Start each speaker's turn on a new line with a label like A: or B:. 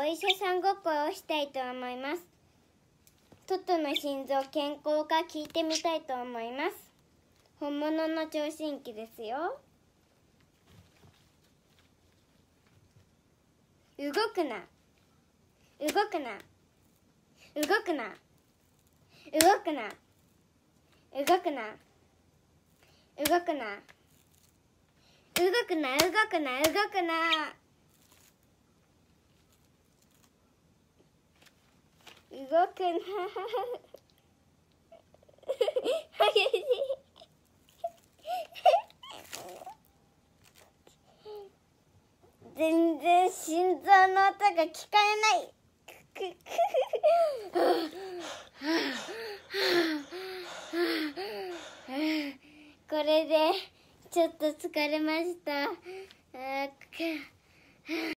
A: お医者さんごっこをしたいと思いますトトの心臓健康か聞いてみたいと思います本物の聴診器ですよ
B: 動くな動くな動くな動くな動くな動くな動くな動くな動くな動くな
C: 激しい
D: 全然心臓の音が聞こ
E: えない これでちょっと疲れました。